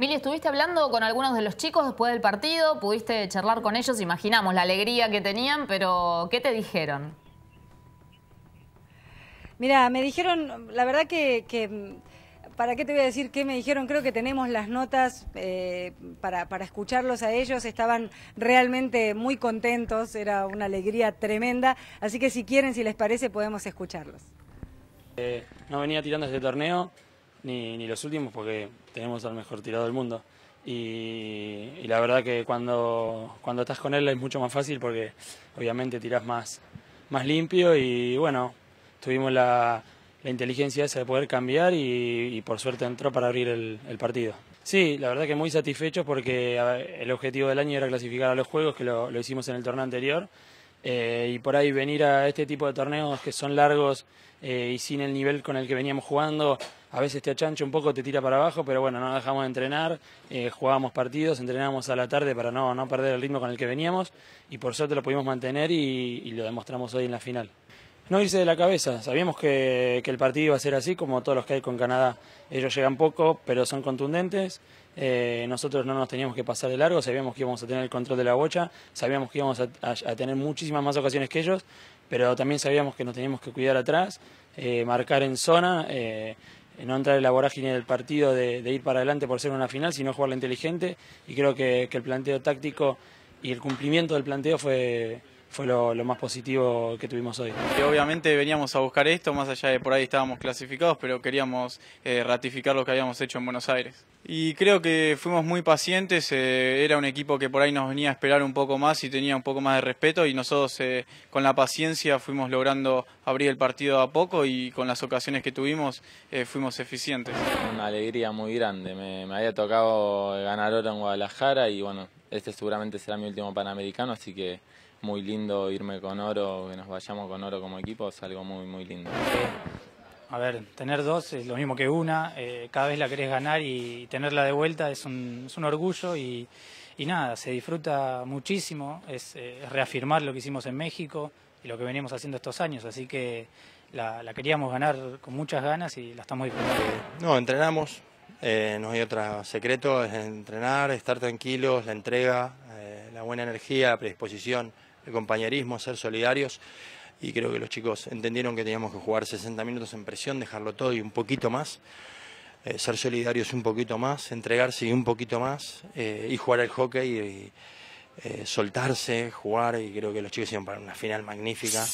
Mili, estuviste hablando con algunos de los chicos después del partido, pudiste charlar con ellos, imaginamos la alegría que tenían, pero ¿qué te dijeron? Mira, me dijeron, la verdad que, ¿para qué te voy a decir qué me dijeron? Creo que tenemos las notas eh, para, escucharlos a ellos. Estaban realmente muy contentos, era una alegría tremenda. Así que si quieren, si les parece, podemos escucharlos. Eh, no venía tirando este torneo ni, los últimos porque tenemos al mejor tirado del mundo. Y, la verdad que cuando, estás con él es mucho más fácil porque obviamente tirás más, más limpio y bueno, tuvimos la, inteligencia esa de poder cambiar y, por suerte entró para abrir el, partido. Sí, la verdad que muy satisfecho porque el objetivo del año era clasificar a los juegos, que lo, lo hicimos en el torneo anterior. Eh, y por ahí venir a este tipo de torneos que son largos eh, y sin el nivel con el que veníamos jugando, a veces te achancho un poco, te tira para abajo, pero bueno, no dejamos de entrenar, eh, jugábamos partidos, entrenábamos a la tarde para no, perder el ritmo con el que veníamos y por suerte lo pudimos mantener y lo demostramos hoy en la final no irse de la cabeza. Sabíamos que, el partido iba a ser así, como todos los que hay con Canadá. Ellos llegan poco, pero son contundentes. Eh, nosotros no nos teníamos que pasar de largo, sabíamos que íbamos a tener el control de la bocha, sabíamos que íbamos a, tener muchísimas más ocasiones que ellos, pero también sabíamos que nos teníamos que cuidar atrás, eh, marcar en zona. Eh, no entrar en la vorágine del partido de, ir para adelante por ser una final, sino jugarla inteligente. Y creo que el planteo táctico y el cumplimiento del planteo fue, fue lo, más positivo que tuvimos hoy. Y obviamente veníamos a buscar esto, más allá de por ahí estábamos clasificados, pero queríamos eh, ratificar lo que habíamos hecho en Buenos Aires. Y creo que fuimos muy pacientes, eh, era un equipo que por ahí nos venía a esperar un poco más y tenía un poco más de respeto y nosotros eh, con la paciencia fuimos logrando abrir el partido a poco y con las ocasiones que tuvimos fuimos eficientes. Una alegría muy grande, me, me había tocado ganar oro en Guadalajara y bueno, este seguramente será mi último Panamericano, así que muy lindo irme con oro, que nos vayamos con oro como equipo, es algo muy, muy lindo. A ver, tener dos es lo mismo que una, eh, cada vez la querés ganar y tenerla de vuelta es un, orgullo y, nada, se disfruta muchísimo, eh, es, reafirmar lo que hicimos en México y lo que venimos haciendo estos años, así que la, la queríamos ganar con muchas ganas y la estamos disfrutando. No, entrenamos, eh, no hay otro secreto, es entrenar, estar tranquilos, la entrega, eh, la buena energía, la predisposición, el compañerismo, ser solidarios. Y creo que los chicos entendieron que teníamos que jugar 60 minutos en presión, dejarlo todo y un poquito más, eh, ser solidarios un poquito más, entregarse un poquito más, y jugar al hockey soltarse, jugar. Y creo que los chicos iban para una final magnífica.